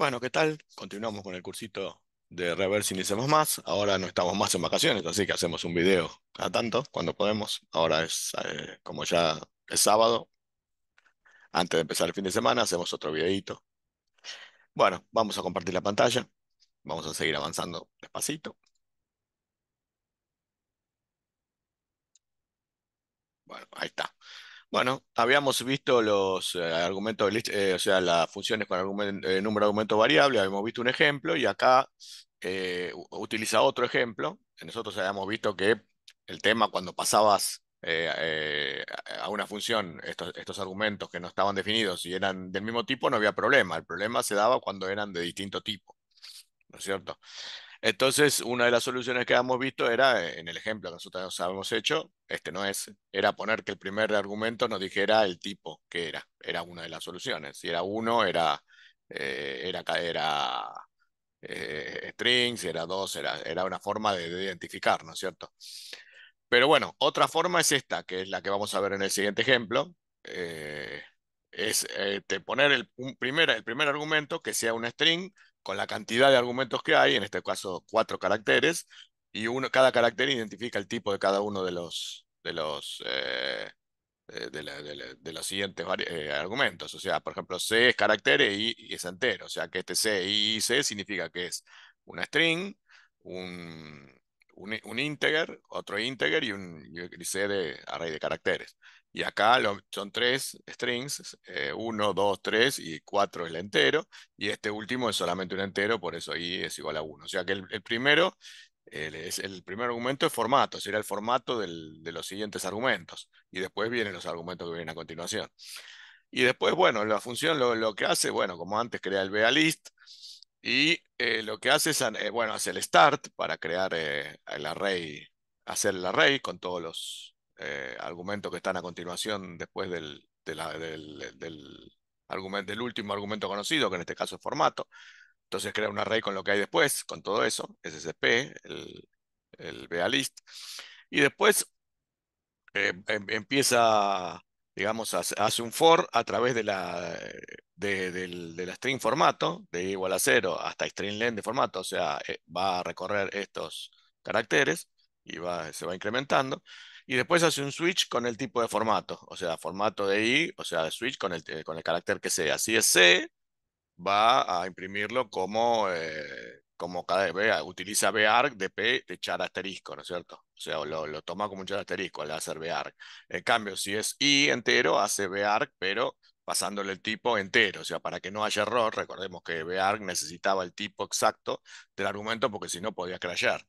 Bueno, ¿qué tal? Continuamos con el cursito de Reverse Iniciamos Más. Ahora no estamos más en vacaciones, así que hacemos un video a tanto, cuando podemos. Ahora es eh, como ya es sábado. Antes de empezar el fin de semana, hacemos otro videito. Bueno, vamos a compartir la pantalla. Vamos a seguir avanzando despacito. Bueno, ahí está. Bueno, habíamos visto los eh, argumentos, eh, o sea, las funciones con eh, número de argumentos variable, habíamos visto un ejemplo y acá utiliza otro ejemplo. Nosotros habíamos visto que el tema cuando pasabas a una función estos, argumentos que no estaban definidos y eran del mismo tipo, no había problema. El problema se daba cuando eran de distinto tipo, ¿no es cierto? Entonces, una de las soluciones que habíamos visto era, eh, en el ejemplo que nosotros habíamos hecho, este no es, era poner que el primer argumento nos dijera el tipo que era, era una de las soluciones. Si era uno, era, eh, eh, string. era, era era dos, era, una forma de, identificar, ¿no es cierto? Pero bueno, otra forma es esta, que es la que vamos a ver en el siguiente ejemplo. es poner el, primer, el primer argumento que sea un string con la cantidad de argumentos que hay, en este caso cuatro caracteres, y uno, cada carácter identifica el tipo de cada uno de los, de los, eh, eh, de, los siguientes eh, argumentos. O sea, por ejemplo, C es carácter y, es entero. O sea, que este C, y C significa que es una string, un, un, un integer, otro integer y un de array de caracteres. Y acá lo, son tres strings, eh, uno, dos, tres y cuatro es el entero. Y este último es solamente un entero, por eso ahí es igual a uno. O sea que el, primero, el, es, el primer argumento es formato, será el formato de los siguientes argumentos. Y después vienen los argumentos que vienen a continuación. Y después, bueno, la función lo, que hace, bueno, como antes crea el list y eh, lo que hace es, eh, bueno, hace el start para crear el eh, array, hacer el array con todos los argumentos que están a continuación después del, del, argumento, del último argumento conocido, que en este caso es formato. Entonces crea un array con lo que hay después, con todo eso, SSP, el, el Y después em, empieza digamos, hace un for a través de la, de, del, string formato, de igual a cero hasta string len de formato, o sea, eh, va a recorrer estos caracteres y se va incrementando. Y después hace un switch con el tipo de formato, o sea, formato de i, o sea, switch con el, eh, con el carácter que sea. Si es C, va a imprimirlo como eh, como cada vez utiliza BARG de P de char asterisco, ¿no es cierto? O sea, lo, toma como un char asterisco, al hacer vear En cambio, si es I entero, hace vear pero pasándole el tipo entero, o sea, para que no haya error, recordemos que BARG necesitaba el tipo exacto del argumento porque si no podía crashear.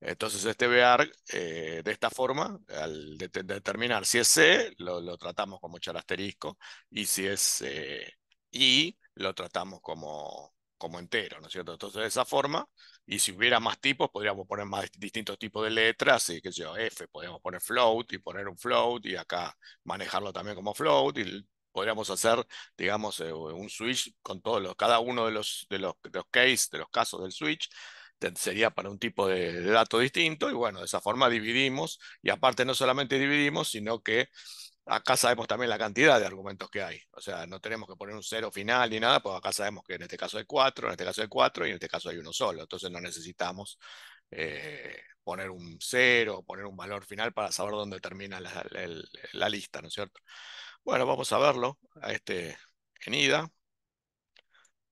Entonces este BARG, eh, de esta forma, al determinar si es C, lo, tratamos como char asterisco, y si es eh, I, lo tratamos como como entero, ¿no es cierto? Entonces, de esa forma, y si hubiera más tipos, podríamos poner más distintos tipos de letras, y qué sé yo, F, podríamos poner float y poner un float y acá manejarlo también como float y podríamos hacer, digamos, eh, un switch con todos los, cada uno de los, de los, de los de los casos del switch, sería para un tipo de dato distinto y bueno, de esa forma dividimos y aparte no solamente dividimos, sino que Acá sabemos también la cantidad de argumentos que hay. O sea, no tenemos que poner un cero final ni nada, porque acá sabemos que en este caso hay cuatro, en este caso hay cuatro y en este caso hay uno solo. Entonces no necesitamos eh, poner un cero, poner un valor final para saber dónde termina la, lista, ¿no es cierto? Bueno, vamos a verlo a este en IDA.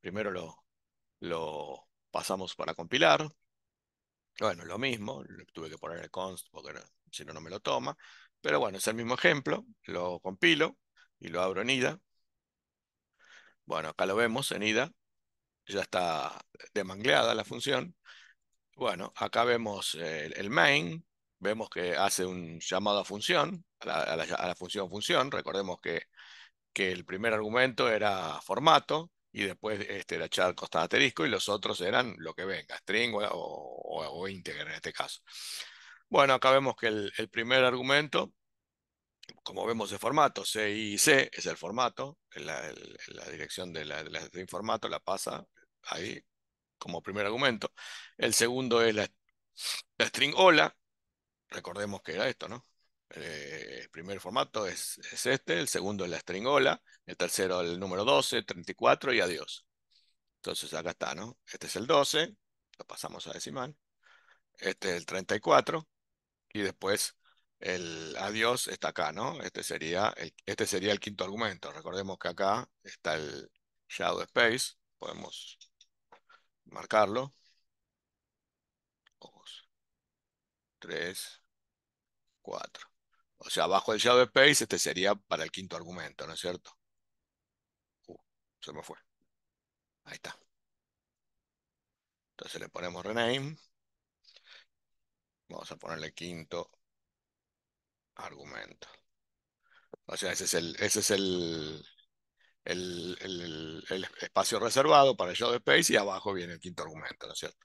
Primero lo, lo pasamos para compilar. Bueno, lo mismo, tuve que poner el const porque si no, no me lo toma. Pero bueno, es el mismo ejemplo, lo compilo y lo abro en IDA. Bueno, acá lo vemos en IDA, ya está demangleada la función. Bueno, acá vemos eh, el, main, vemos que hace un llamado a función, a la, función función. Recordemos que, el primer argumento era formato y después este era char constante asterisco y los otros eran lo que venga, string o, o, o integer en este caso. Bueno, acá vemos que el, primer argumento, como vemos el formato, C y C es el formato, la, dirección de la, formato la pasa ahí como primer argumento. El segundo es la, string hola, recordemos que era esto, ¿no? el eh, primer formato es, este, el segundo es la string hola, el tercero el número 12, 34 y adiós. Entonces acá está, ¿no? Este es el 12, lo pasamos a decimal. Este es el 34, y después el adiós está acá, ¿no? Este sería el, este sería el quinto argumento. Recordemos que acá está el shadow space, podemos marcarlo. Dos, tres, cuatro. O sea, abajo del shadow space, este sería para el quinto argumento, ¿no es cierto? Uh, se me fue. Ahí está. Entonces le ponemos rename. Vamos a ponerle quinto argumento. O sea, ese es el, ese es el, el, espacio reservado para el de space y abajo viene el quinto argumento, ¿no es cierto?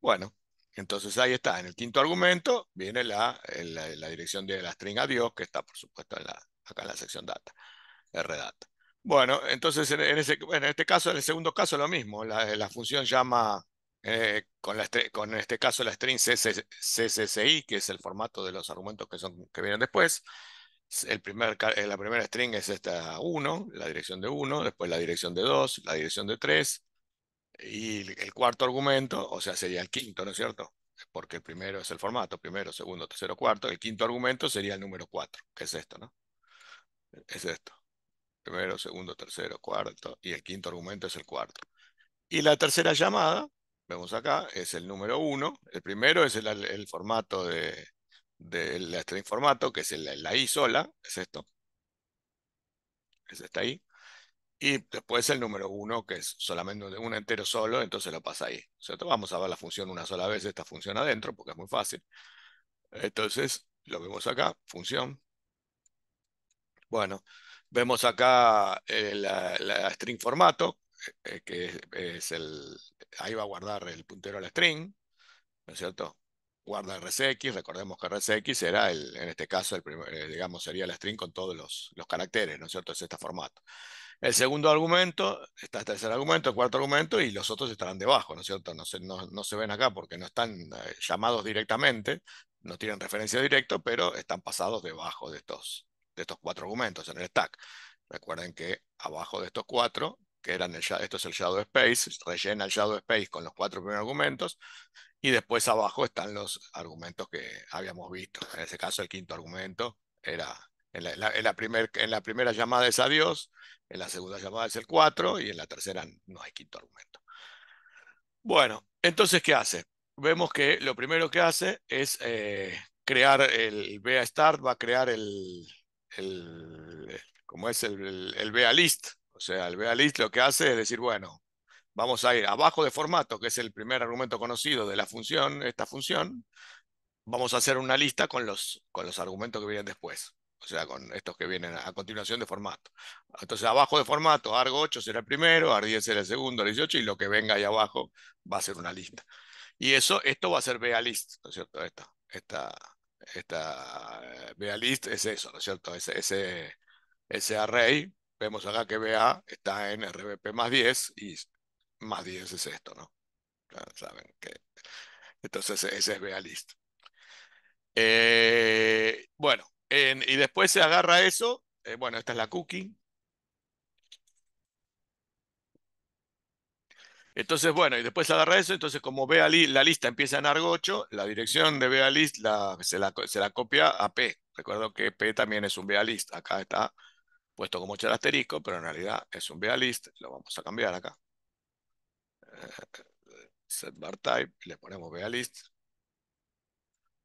Bueno, entonces ahí está. En el quinto argumento viene la, la, dirección de la string adiós, que está por supuesto acá en la sección data, rdata. Bueno, entonces en, este caso, en el segundo caso lo mismo. la función llama eh, con, con este caso la string CCCI, que es el formato de los argumentos que, son, que vienen después. El primer, eh, la primera string es esta 1, la dirección de 1, después la dirección de 2, la dirección de 3, y el cuarto argumento, o sea, sería el quinto, ¿no es cierto? Porque el primero es el formato, primero, segundo, tercero, cuarto. El quinto argumento sería el número 4, que es esto, ¿no? Es esto. Primero, segundo, tercero, cuarto, y el quinto argumento es el cuarto. Y la tercera llamada vemos acá, es el número 1. El primero es el, formato de, del string formato, que es la I sola, es esto. Es esta I. Y después el número 1, que es solamente un entero solo, entonces lo pasa ahí. Vamos a ver la función una sola vez, esta función adentro, porque es muy fácil. Entonces, lo vemos acá, función. Bueno, vemos acá el, eh, la string formato, eh, que es el, ahí va a guardar el puntero la string, ¿no es cierto? Guarda RSX, recordemos que RSX era el, en este caso, el eh, digamos, sería la string con todos los, los caracteres, ¿no es cierto? Es este formato. El segundo argumento, está el tercer argumento, el cuarto argumento, y los otros estarán debajo, ¿no es cierto? No se, no, no se ven acá porque no están eh, llamados directamente, no tienen referencia directa, pero están pasados debajo de estos, de estos cuatro argumentos en el stack. Recuerden que abajo de estos cuatro que eran esto es el Shadow Space, rellena el Shadow Space con los cuatro primeros argumentos, y después abajo están los argumentos que habíamos visto. En ese caso, el quinto argumento era en la, en la primera llamada es adiós, en la segunda llamada es el cuatro, y en la tercera no hay quinto argumento. Bueno, entonces, ¿qué hace? Vemos que lo primero que hace es eh, crear el BA Start, va a crear el, el como es el, el BA List, o sea, el Bealist lo que hace es decir, bueno, vamos a ir abajo de formato, que es el primer argumento conocido de la función, esta función, vamos a hacer una lista con los, con los argumentos que vienen después. O sea, con estos que vienen a continuación de formato. Entonces, abajo de formato, arg 8 será el primero, arg 10 será el segundo, arg 18, y lo que venga ahí abajo va a ser una lista. Y eso, esto va a ser Bealist, ¿no es cierto? Esta, esta, eh, Bealist es eso, ¿no es cierto? Ese, ese, ese array vemos acá que BA está en RBP más 10 y más 10 es esto, ¿no? Saben que... Entonces ese es BA list. Eh, bueno, y después se agarra eso. Eh, bueno, esta es la cookie. Entonces, bueno, y después se agarra eso. Entonces, como BA list, la lista empieza en Argocho, la dirección de BA list se, la, se la copia a P. Recuerdo que P también es un BA list. Acá está puesto como char asterisco, pero en realidad es un list lo vamos a cambiar acá. Eh, set bar type, le ponemos list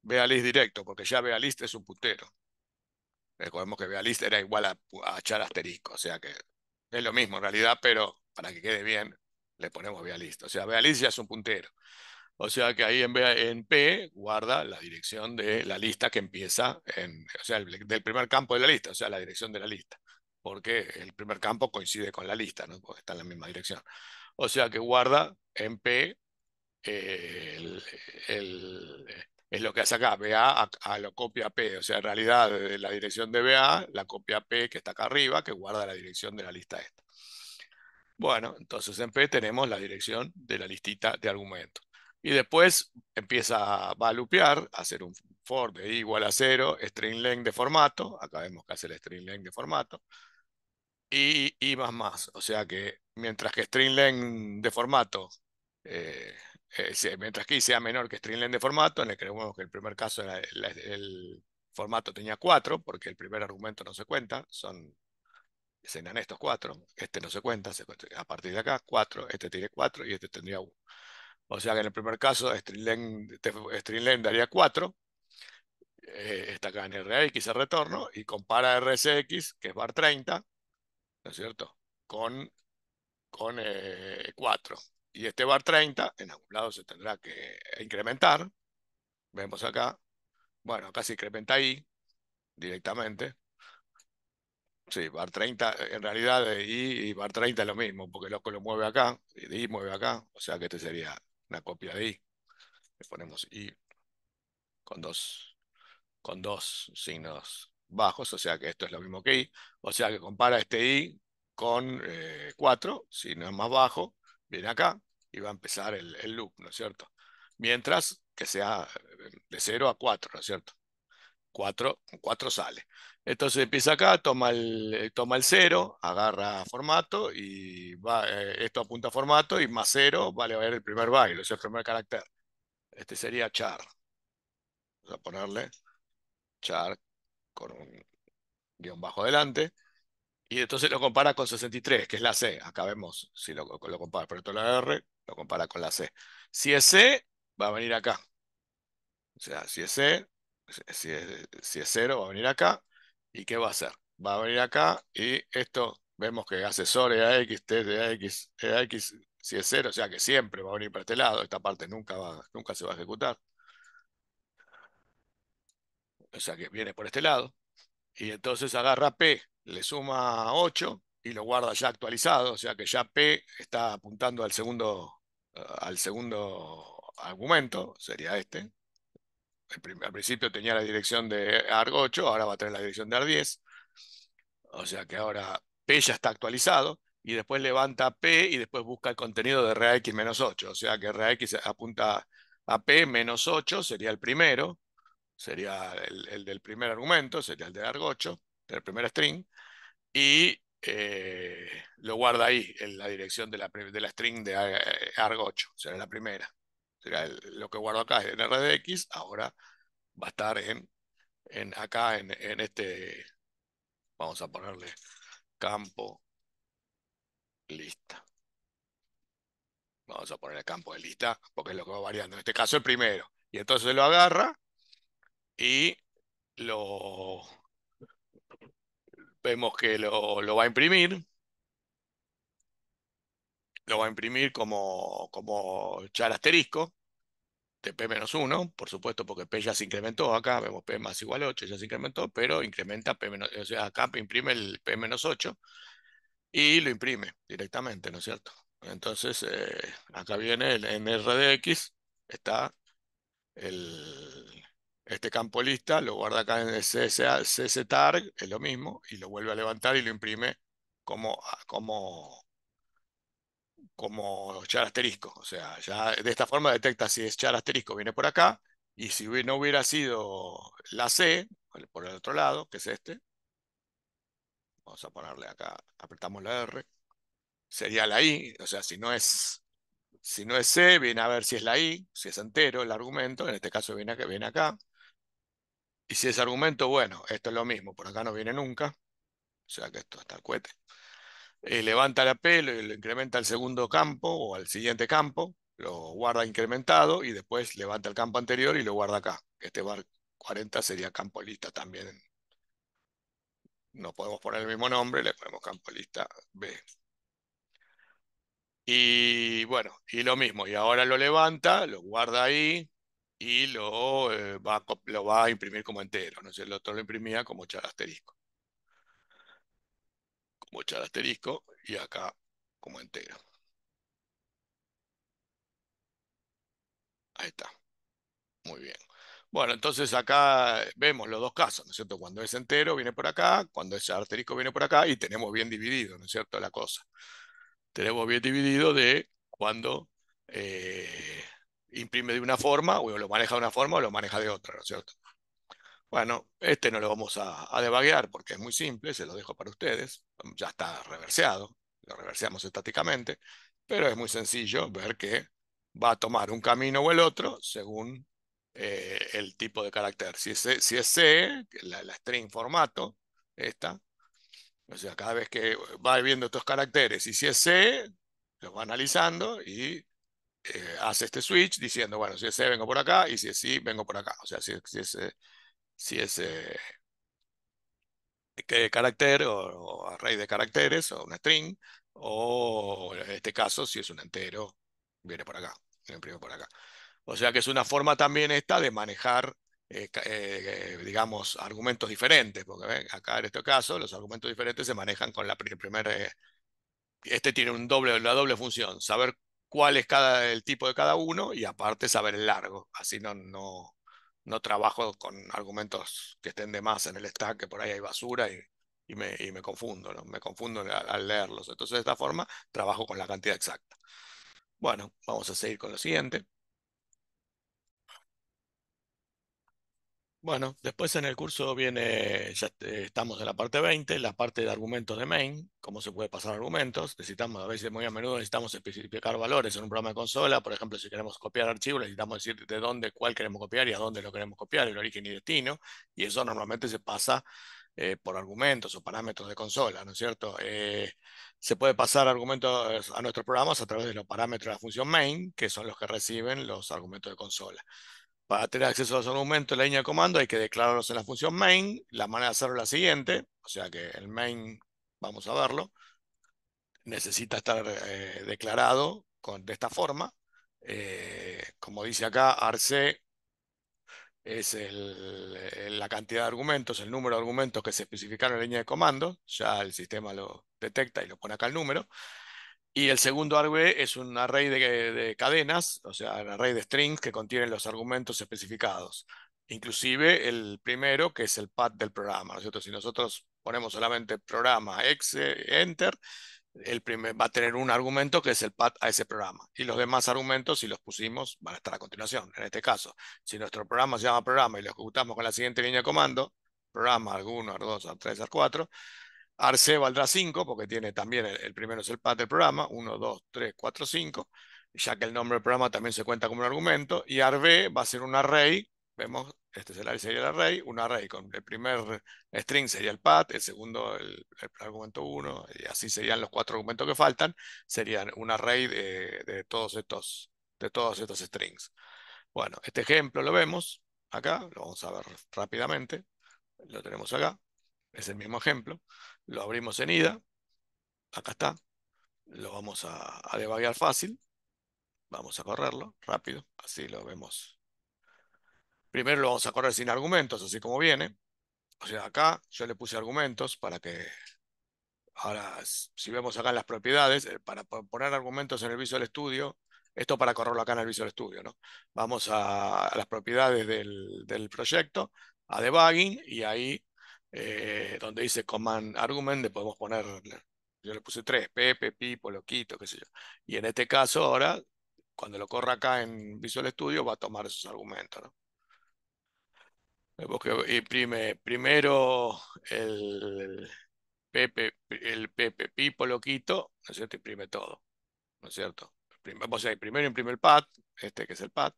list directo, porque ya list es un puntero. Recordemos que list era igual a, a asterisco, o sea que es lo mismo en realidad, pero para que quede bien, le ponemos list O sea, list ya es un puntero. O sea que ahí en, en, P guarda la dirección de la lista que empieza en, o sea, del primer campo de la lista, o sea, la dirección de la lista porque el primer campo coincide con la lista, ¿no? porque está en la misma dirección. O sea que guarda en P eh, eh, es lo que hace acá, BA a, a, lo copia P, o sea, en realidad la dirección de BA, la copia P que está acá arriba, que guarda la dirección de la lista esta. Bueno, entonces en P tenemos la dirección de la listita de argumentos. Y después empieza, a lupear, hacer un for de igual a 0, string length de formato, acá vemos que hace el string length de formato, y, más más. O sea que mientras que strlen de formato, eh, eh, mientras que I sea menor que strlen de formato, en el que creemos que el primer caso el, formato tenía cuatro, porque el primer argumento no se cuenta, son serían estos cuatro, este no se cuenta, a partir de acá, cuatro, este tiene cuatro y este tendría uno. O sea que en el primer caso, length este, daría 4. Eh, está acá en RX el retorno, y compara RSX, que es bar 30, ¿no es cierto? Con, con 4. Eh, y este bar 30, en algún lado se tendrá que incrementar. Vemos acá. Bueno, acá se incrementa I directamente. Sí, bar 30, eh, en realidad I eh, y bar 30 es lo mismo, porque loco lo mueve acá, y de I mueve acá, o sea que este sería una copia de I. Le ponemos I con dos, con dos signos bajos, o sea que esto es lo mismo que i, o sea que compara este i con 4, eh, si no es más bajo, viene acá y va a empezar el, loop, ¿no es cierto? Mientras que sea de 0 a 4, ¿no es cierto? 4, 4 sale. Entonces empieza acá, toma el, toma el 0, agarra formato y va, eh, esto apunta a formato y más 0 vale a ver el primer byte, o sea, el primer carácter. Este sería char. Vamos a ponerle char con un guión bajo delante, y entonces lo compara con 63, que es la C. Acá vemos si lo, compara, pero esto la R, lo compara con la C. Si es C, va a venir acá. O sea, si es C, si es, si 0, va a venir acá. ¿Y qué va a hacer? Va a venir acá y esto vemos que asesor, a X, test de X, EAX, si es 0, o sea que siempre va a venir para este lado. Esta parte nunca, va, nunca se va a ejecutar o sea que viene por este lado, y entonces agarra P, le suma 8 y lo guarda ya actualizado, o sea que ya P está apuntando al segundo, eh, al segundo argumento, sería este. Al principio tenía la dirección de arg8, ahora va a tener la dirección de arg10. O sea que ahora P ya está actualizado y después levanta P y después busca el contenido de menos 8 O sea que reax apunta a P menos 8, sería el primero, sería el, del primer argumento, sería el de Argocho, del primer string, y eh, lo guarda ahí, en la dirección de la, string de eh, Argocho, será la primera. lo que guardo acá en RDX, ahora va a estar en, en acá, en, en este, vamos a ponerle campo lista. Vamos a poner el campo de lista, porque es lo que va variando. En este caso el primero. Y entonces lo agarra y lo vemos que lo, va a imprimir. Lo va a imprimir como, como char asterisco de P-1, por supuesto, porque P ya se incrementó acá, vemos P más igual a 8, ya se incrementó, pero incrementa P menos, o sea, acá imprime el P-8 y lo imprime directamente, ¿no es cierto? Entonces, eh, acá viene el, de x está el, este campo lista, lo guarda acá en el CSA, CSTarg, es lo mismo, y lo vuelve a levantar y lo imprime como, ah, como, como char asterisco. O sea, ya de esta forma detecta si es char asterisco, viene por acá, y si no hubiera sido la C, por el otro lado, que es este, vamos a ponerle acá, apretamos la R, sería la I, o sea, si no es si no es C, viene a ver si es la I, si es entero el argumento, en este caso viene viene acá. Y si ese argumento, bueno, esto es lo mismo, por acá no viene nunca, o sea que esto está al cohete, eh, levanta la P, lo incrementa al segundo campo o al siguiente campo, lo guarda incrementado y después levanta el campo anterior y lo guarda acá. Este bar 40 sería campo lista también. No podemos poner el mismo nombre, le ponemos campo lista B. Y bueno, y lo mismo, y ahora lo levanta, lo guarda ahí, y lo, eh, va, lo va a imprimir como entero, ¿no? El otro lo imprimía como char asterisco. Como char asterisco y acá como entero. Ahí está. Muy bien. Bueno, entonces acá eh, vemos los dos casos, ¿no es cierto? Cuando es entero viene por acá, cuando es asterisco viene por acá y tenemos bien dividido, ¿no es cierto? La cosa. Tenemos bien dividido de cuando eh, imprime de una forma, o lo maneja de una forma, o lo maneja de otra, ¿no es cierto? Bueno, este no lo vamos a, a debaguear porque es muy simple, se lo dejo para ustedes, ya está reverseado, lo reverseamos estáticamente, pero es muy sencillo ver que va a tomar un camino o el otro según eh, el tipo de carácter. Si es, si es C, la, string formato, esta, o sea, cada vez que va viendo estos caracteres, y si es C, los va analizando y eh, hace este switch diciendo, bueno, si es C vengo por acá y si es sí vengo por acá. O sea, si, si es, si es eh, eh carácter o, array de caracteres o una string, o en este caso, si es un entero, viene por acá, viene primero por acá. O sea que es una forma también esta de manejar, eh, digamos, argumentos diferentes, porque ¿ven? acá en este caso los argumentos diferentes se manejan con la primera... este tiene un doble, la doble función, saber cuál es cada, el tipo de cada uno y aparte saber el largo. Así no, no, no trabajo con argumentos que estén de más en el stack, que por ahí hay basura y, me, confundo, ¿no? me confundo al leerlos. Entonces de esta forma trabajo con la cantidad exacta. Bueno, vamos a seguir con lo siguiente. Bueno, después en el curso viene, ya eh, estamos en la parte 20, la parte de argumentos de main, cómo se puede pasar argumentos. Necesitamos, a veces muy a menudo necesitamos especificar valores en un programa de consola. Por ejemplo, si queremos copiar archivos, necesitamos decir de dónde, cuál queremos copiar y a dónde lo queremos copiar, el origen y destino. Y eso normalmente se pasa eh, por argumentos o parámetros de consola, ¿no es cierto? Eh, se puede pasar argumentos a nuestros programas a través de los parámetros de la función main, que son los que reciben los argumentos de consola. Para tener acceso a los argumentos en la línea de comando hay que declararlos en la función main. La manera de hacerlo es la siguiente, o sea que el main, vamos a verlo, necesita estar eh, declarado de esta forma. Eh, como dice acá, arc es la cantidad de argumentos, el número de argumentos que se especificaron en la línea de comando. Ya el sistema lo detecta y lo pone acá el número. Y el segundo array es un array de, cadenas, o sea, un array de strings que contienen los argumentos especificados. Inclusive el primero, que es el path del programa, Si nosotros ponemos solamente programa, Exe, enter, el primer, va a tener un argumento que es el path a ese programa. Y los demás argumentos, si los pusimos, van a estar a continuación. En este caso, si nuestro programa se llama programa y lo ejecutamos con la siguiente línea de comando, programa, arg 1, arg 2, arg 3, arg 4, ARC valdrá 5, porque tiene también el, primero es el path del programa, 1, 2, 3, 4, 5, ya que el nombre del programa también se cuenta como un argumento, y arB va a ser un array, vemos, este sería el array, un array con el primer string sería el pad, el segundo el, argumento 1, y así serían los cuatro argumentos que faltan, serían un array de, de, todos, estos, de todos estos strings. Bueno, este ejemplo lo vemos acá, lo vamos a ver rápidamente, lo tenemos acá, es el mismo ejemplo. Lo abrimos en ida. Acá está. Lo vamos a, a fácil. Vamos a correrlo rápido. Así lo vemos. Primero lo vamos a correr sin argumentos, así como viene. O sea, acá yo le puse argumentos para que... Ahora, si vemos acá en las propiedades, eh, para poner argumentos en el Visual Studio, esto para correrlo acá en el Visual Studio, ¿no? Vamos a, las propiedades del, del, proyecto, a debugging, y ahí eh, donde dice command argument, le podemos poner, yo le puse tres, Pepe, Pipo, Loquito, qué sé yo. Y en este caso ahora, cuando lo corra acá en Visual Studio, va a tomar esos argumentos, ¿no? Eh, imprime primero el Pepe, el Pipo, Loquito, ¿no es cierto? Imprime todo, ¿no es cierto? O sea, primero imprime el pad, este que es el pad,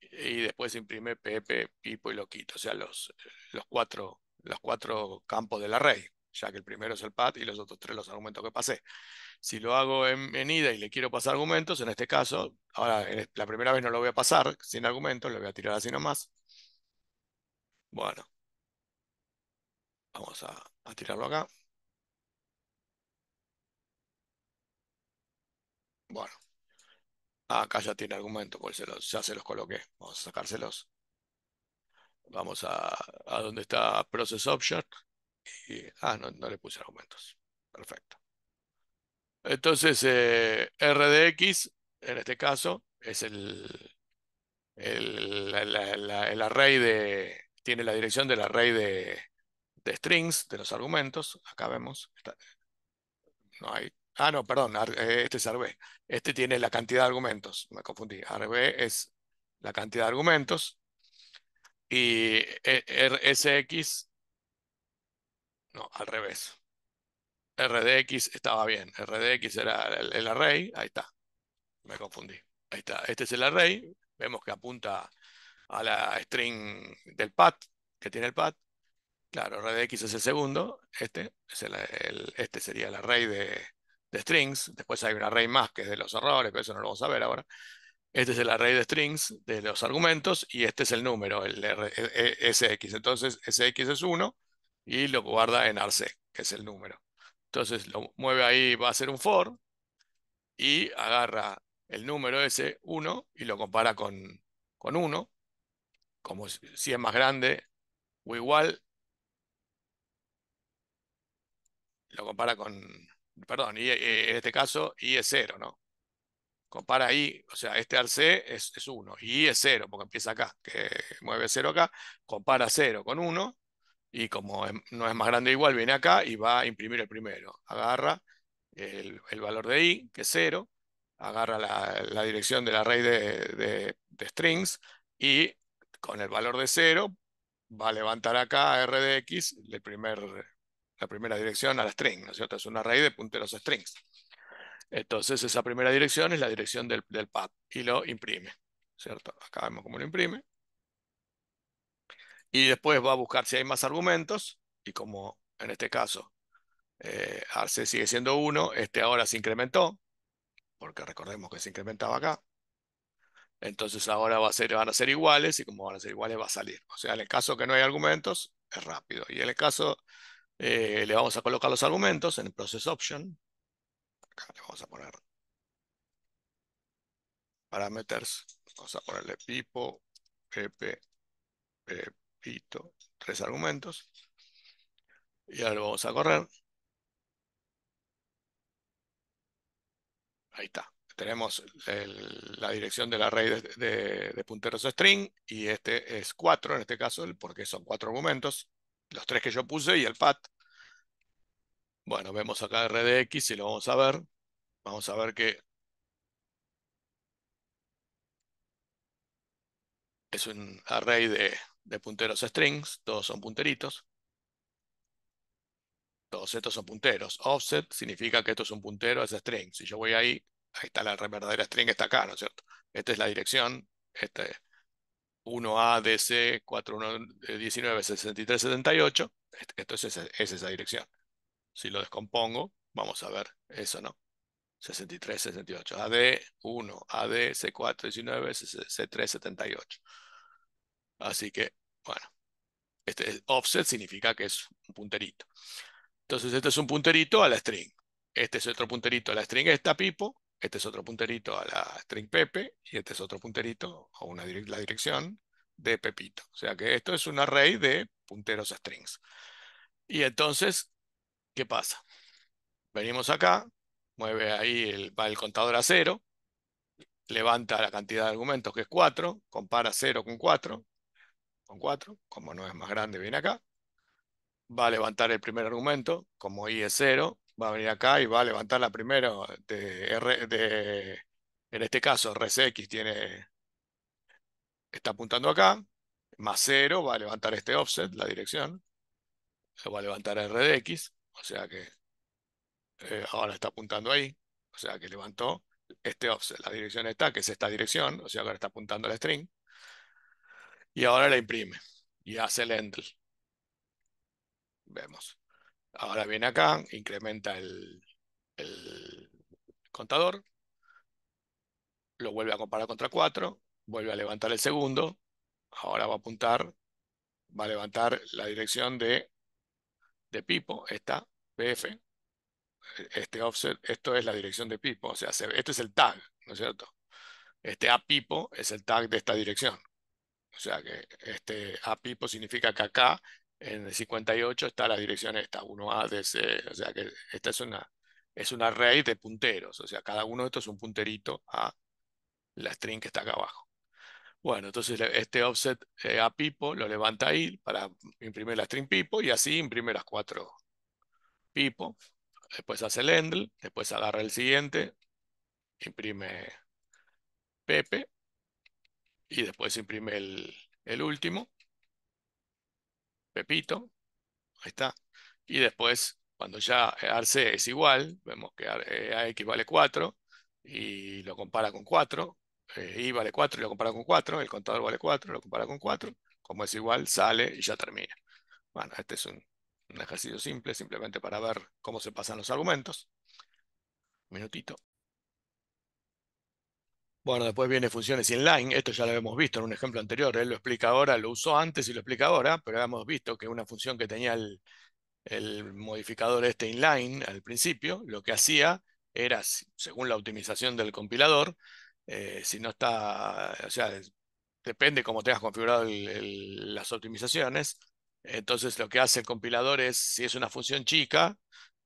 y después imprime Pepe, Pipo y Loquito, o sea, los, los cuatro los cuatro campos del array, ya que el primero es el pat y los otros tres los argumentos que pasé. Si lo hago en, en ida y le quiero pasar argumentos, en este caso, ahora la primera vez no lo voy a pasar sin argumentos, lo voy a tirar así nomás. Bueno, vamos a, tirarlo acá. Bueno, ah, acá ya tiene argumentos. Pues ya se los coloqué. Vamos a sacárselos. Vamos a, a donde está Process Option. Y, ah, no, no le puse argumentos. Perfecto. Entonces, eh, RDX, en este caso, es el, array de, tiene la dirección del array de, de strings, de los argumentos. Acá vemos. no hay. Ah, no, perdón, eh, este es ARB. Este tiene la cantidad de argumentos. Me confundí. rb es la cantidad de argumentos. Y e, RSX, no, al revés. RDX estaba bien. RDX era el, array. Ahí está. Me confundí. Ahí está. Este es el array. Vemos que apunta a la string del pad que tiene el pad. Claro, RDX es el segundo. Este, es este sería el array de, de strings. Después hay un array más que es de los errores, pero eso no lo vamos a ver ahora este es el array de strings de los argumentos y este es el número, el SX. Entonces SX es 1 y lo guarda en RC, que es el número. Entonces lo mueve ahí, va a ser un for y agarra el número s 1 y lo compara con, con 1. Como si es más grande o igual, lo compara con, perdón, eh, en este caso I es 0, ¿no? compara ahí, o sea, este arc es, es 1 y es 0, porque empieza acá, que mueve 0 acá, compara 0 con 1 y como no es más grande igual, viene acá y va a imprimir el primero. Agarra el, valor de i, que es 0, agarra la, dirección del array de, de, strings y con el valor de 0 va a levantar acá r de x primer, la primera dirección a la string, ¿no es cierto? Es una array de punteros strings. Entonces esa primera dirección es la dirección del, del pad y lo imprime, ¿cierto? Acá vemos cómo lo imprime. Y después va a buscar si hay más argumentos y como en este caso eh, Arce sigue siendo 1, este ahora se incrementó, porque recordemos que se incrementaba acá. Entonces ahora va a ser, van a ser iguales y como van a ser iguales va a salir. O sea, en el caso que no hay argumentos, es rápido. Y en el caso, eh, le vamos a colocar los argumentos en el process option, Acá le vamos a poner parameters. Vamos a ponerle pipo, pepe, pepito, tres argumentos. Y ahora lo vamos a correr. Ahí está. Tenemos la dirección del array de, de, punteros string y este es cuatro en este caso porque son cuatro argumentos. Los tres que yo puse y el path. Bueno, vemos acá RDX y lo vamos a ver. Vamos a ver que es un array de, punteros strings, todos son punteritos. Todos estos son punteros. Offset significa que esto es un puntero, es string. Si yo voy ahí, ahí está la verdadera string, está acá, ¿no es cierto? Esta es la dirección, este 1 adc 41196378. esto es esa, es esa dirección. Si lo descompongo, vamos a ver eso, ¿no? 63, 68. AD 1, AD C4, 19, C3, 78. Así que, bueno, este offset significa que es un punterito. Entonces, este es un punterito a la string. Este es otro punterito a la string esta pipo. Este es otro punterito a la string Pepe. Y este es otro punterito a una la dirección de Pepito. O sea que esto es un array de punteros a strings. Y entonces ¿qué pasa? Venimos acá, mueve ahí el, va el contador a 0, levanta la cantidad de argumentos que es 4, compara 0 con 4, con 4, como no es más grande, viene acá. Va a levantar el primer argumento, como i es 0, va a venir acá y va a levantar la primera de, R, de en este caso RCX tiene, está apuntando acá, más 0 va a levantar este offset, la dirección, va a levantar RDX, o sea que eh, ahora está apuntando ahí, o sea que levantó este offset, la dirección está, que es esta dirección, o sea que ahora está apuntando al string, y ahora la imprime y hace el handle. Vemos. Ahora viene acá, incrementa el contador, lo vuelve a comparar contra 4, vuelve a levantar el segundo, ahora va a apuntar, va a levantar la dirección de de Pipo está PF. Este offset, esto es la dirección de Pipo, o sea, esto es el tag, ¿no es cierto? Este A Pipo es el tag de esta dirección. O sea que este A Pipo significa que acá en el 58 está la dirección esta, 1A, dc, o sea que esta es una, es una array de punteros, o sea, cada uno de estos es un punterito a la string que está acá abajo. Bueno, entonces este offset eh, a pipo lo levanta ahí para imprimir la string pipo y así imprime las cuatro pipo. Después hace el endl, después agarra el siguiente, imprime Pepe y después imprime el, último, Pepito, ahí está. Y después, cuando ya arce es igual, vemos que AX vale 4 y lo compara con 4, eh, I vale 4 y lo compara con 4, el contador vale 4 lo compara con 4, como es igual, sale y ya termina. Bueno, este es un, ejercicio simple, simplemente para ver cómo se pasan los argumentos. Un minutito. Bueno, después viene funciones inline. Esto ya lo hemos visto en un ejemplo anterior. Él lo explica ahora, lo usó antes y lo explica ahora, pero habíamos visto que una función que tenía el, el modificador este inline al principio, lo que hacía era, según la optimización del compilador, eh, si no está, o sea, depende cómo tengas configurado las optimizaciones. Entonces lo que hace el compilador es, si es una función chica,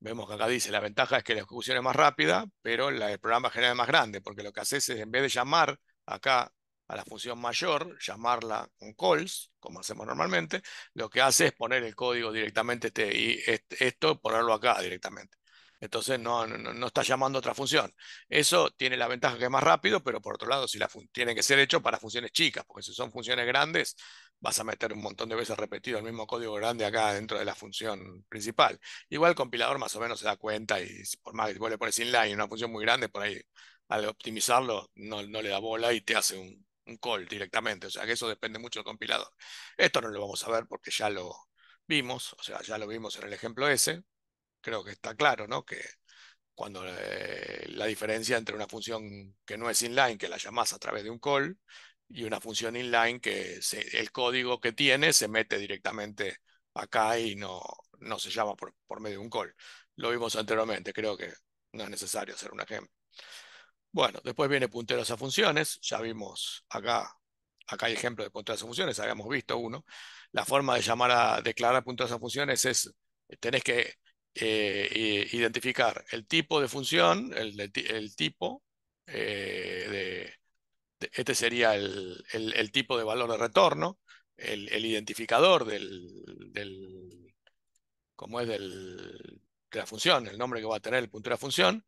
vemos que acá dice, la ventaja es que la ejecución es más rápida, pero el programa general es más grande, porque lo que haces es, en vez de llamar acá a la función mayor, llamarla con calls, como hacemos normalmente, lo que hace es poner el código directamente, este, y esto, ponerlo acá directamente. Entonces no, no, está llamando a otra función. Eso tiene la ventaja que es más rápido, pero por otro lado, si la tiene que ser hecho para funciones chicas, porque si son funciones grandes, vas a meter un montón de veces repetido el mismo código grande acá dentro de la función principal. Igual el compilador más o menos se da cuenta y por más que vos le pones inline una función muy grande, por ahí al optimizarlo no, le da bola y te hace un, un call directamente. O sea que eso depende mucho del compilador. Esto no lo vamos a ver porque ya lo vimos, o sea, ya lo vimos en el ejemplo ese, creo que está claro, ¿no? Que cuando eh, la diferencia entre una función que no es inline, que la llamás a través de un call, y una función inline que el código que tiene se mete directamente acá y no, no se llama por, medio de un call. Lo vimos anteriormente, creo que no es necesario hacer un ejemplo. Bueno, después viene punteros a funciones, ya vimos acá, acá hay ejemplo de punteros a funciones, habíamos visto uno. La forma de llamar a declarar punteros a funciones es, tenés que eh, identificar el tipo de función, el, tipo eh, de, Este sería el, tipo de valor de retorno, el, identificador del, como es del, de la función, el nombre que va a tener el puntero de función,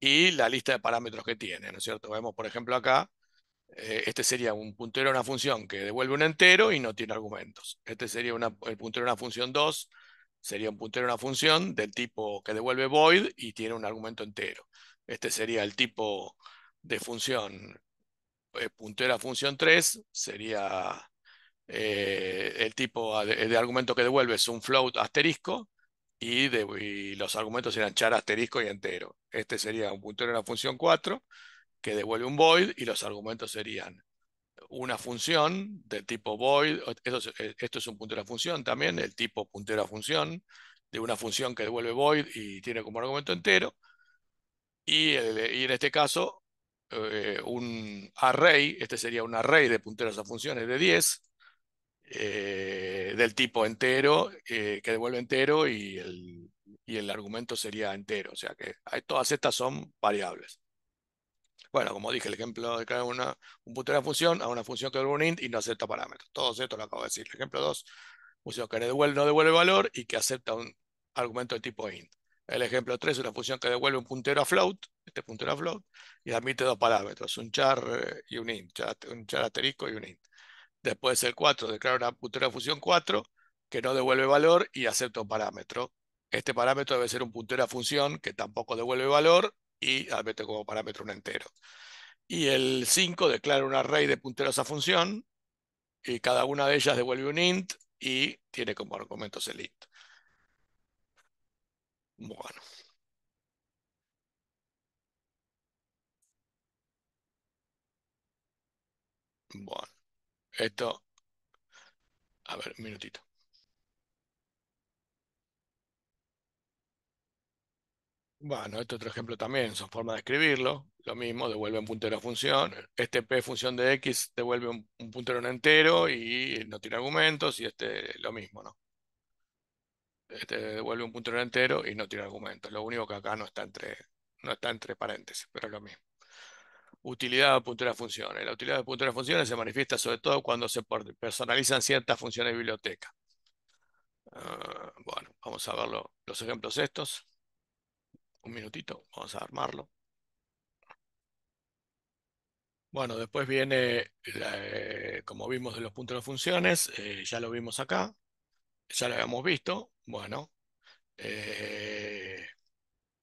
y la lista de parámetros que tiene, ¿no es cierto? Vemos, por ejemplo, acá, eh, este sería un puntero de una función que devuelve un entero y no tiene argumentos. Este sería el puntero de una función 2 sería un puntero de una función del tipo que devuelve void y tiene un argumento entero. Este sería el tipo de función eh, puntero a función 3, sería eh, el tipo de, argumento que devuelve es un float asterisco y, los argumentos serían char asterisco y entero. Este sería un puntero de una función 4 que devuelve un void y los argumentos serían una función del tipo void, eh, esto es, un puntero a función también, el tipo puntero a función, de una función que devuelve void y tiene como argumento entero, y, en este caso eh, un array, este sería un array de punteros a funciones de 10, eh, del tipo entero, que devuelve entero y el, argumento sería entero, o sea que todas estas son variables. Bueno, como dije, el ejemplo de crear un puntero a función a una función que devuelve un int y no acepta parámetros. Todo esto lo acabo de decir. El ejemplo 2, función que devuelve, no devuelve valor y que acepta un argumento de tipo int. El ejemplo 3 es una función que devuelve un puntero a float, este puntero a float, y admite dos parámetros, un char eh, y un int, un char asterisco y un int. Después el 4 declara una puntera de función 4 que no devuelve valor y acepta un parámetro. Este parámetro debe ser un puntero a función que tampoco devuelve valor y admite ah, como parámetro un entero. Y el 5 declara un array de punteros a función y cada una de ellas devuelve un int y tiene como argumento el int. Bueno. Bueno, esto, a ver, un minutito. Bueno, este otro ejemplo también, son forma de escribirlo. Lo mismo, devuelve un puntero a función. Este p función de x devuelve un, un puntero entero y no tiene argumentos. Y este lo mismo, ¿no? Este devuelve un puntero entero y no tiene argumentos. Lo único que acá no está entre, no está entre paréntesis, pero es lo mismo. Utilidad de puntero a funciones. La utilidad de puntero a funciones se manifiesta sobre todo cuando se personalizan ciertas funciones de biblioteca. Ah, bueno, vamos a ver los ejemplos estos. Un minutito, vamos a armarlo. Bueno, después viene, eh, como vimos de los puntos de funciones, eh, ya lo vimos acá, ya lo habíamos visto. Bueno, eh,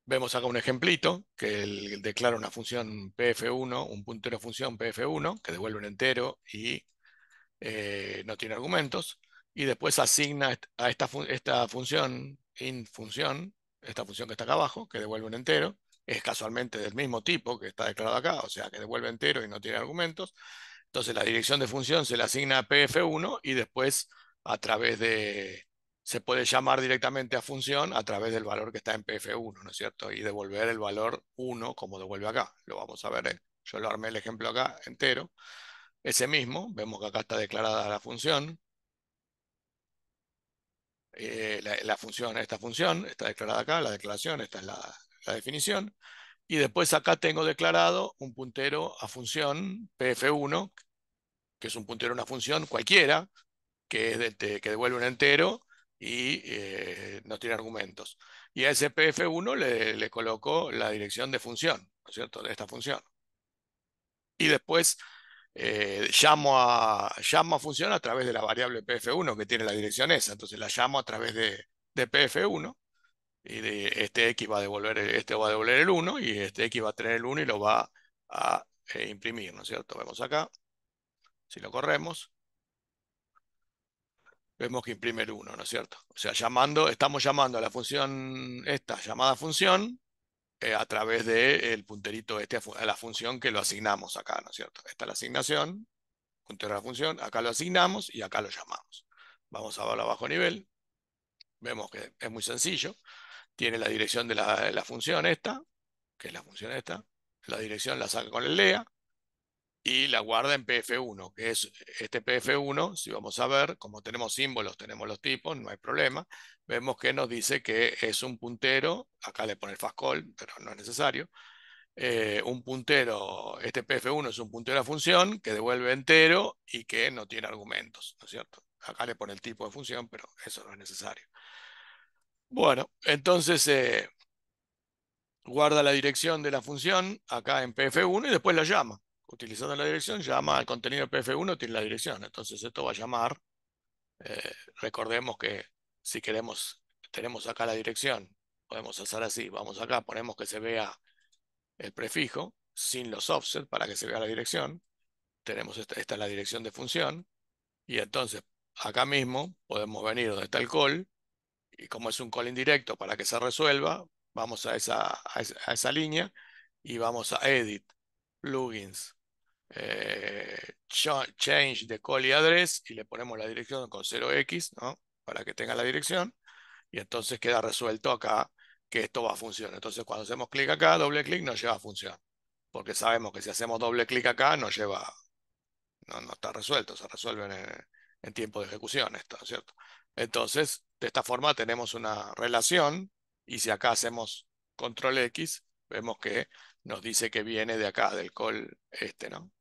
vemos acá un ejemplito que declara una función pf1, un puntero función pf1, que devuelve un entero y no tiene argumentos. Y después asigna a esta, esta función, in función, esta función que está acá abajo, que devuelve un entero, es casualmente del mismo tipo que está declarado acá, o sea, que devuelve entero y no tiene argumentos. Entonces la dirección de función se le asigna a pf1 y después a través de, se puede llamar directamente a función a través del valor que está en pf1, ¿no es cierto? Y devolver el valor 1 como devuelve acá. Lo vamos a ver, yo lo armé el ejemplo acá entero. Ese mismo, vemos que acá está declarada la función, eh, la, función, esta función está declarada acá, la declaración, esta es la, definición, y después acá tengo declarado un puntero a función pf1, que es un puntero a una función cualquiera, que, devuelve un entero y eh, no tiene argumentos. Y a ese pf1 le, le coloco la dirección de función, ¿no es cierto?, de esta función. Y después eh, llamo, a, función a través de la variable PF1 que tiene la dirección esa. Entonces la llamo a través de, PF1 y de este X va a devolver, el, este va a devolver el 1 y este X va a tener el 1 y lo va a eh, imprimir, ¿no es cierto? Vemos acá, si lo corremos, vemos que imprime el 1, ¿no es cierto? O sea, llamando, estamos llamando a la función, esta llamada función, eh, a través del punterito este a, la función que lo asignamos acá, ¿no es cierto? Esta es la asignación, puntero a la función, acá lo asignamos y acá lo llamamos. Vamos a verlo a bajo nivel. Vemos que es muy sencillo. Tiene la dirección de la, de la función esta, que es la función esta. La dirección la saca con el LEA y la guarda en PF1, que es este PF1, si vamos a ver, como tenemos símbolos, tenemos los tipos, no hay problema, vemos que nos dice que es un puntero, acá le pone el fastcall, pero no es necesario, eh, un puntero, este PF1 es un puntero la función que devuelve entero y que no tiene argumentos, ¿no es cierto? Acá le pone el tipo de función, pero eso no es necesario. Bueno, entonces... Eh, guarda la dirección de la función acá en PF1 y después la llama utilizando la dirección, llama al contenido PF1, tiene la dirección. Entonces esto va a llamar, eh, recordemos que si queremos, tenemos acá la dirección, podemos hacer así, vamos acá, ponemos que se vea el prefijo, sin los offset para que se vea la dirección. Tenemos esta, esta es la dirección de función. Y entonces acá mismo podemos venir donde está el call. Y como es un call indirecto para que se resuelva, vamos a esa, a esa línea y vamos a Edit, Plugins, eh, change de call y address y le ponemos la dirección con 0x, ¿no? Para que tenga la dirección. Y entonces queda resuelto acá que esto va a funcionar. Entonces cuando hacemos clic acá, doble clic, nos lleva a función. Porque sabemos que si hacemos doble clic acá, nos lleva... No, está resuelto, se resuelve en, en tiempo de ejecución esto, ¿cierto? Entonces, de esta forma tenemos una relación y si acá hacemos control X, vemos que nos dice que viene de acá, del call este, ¿no?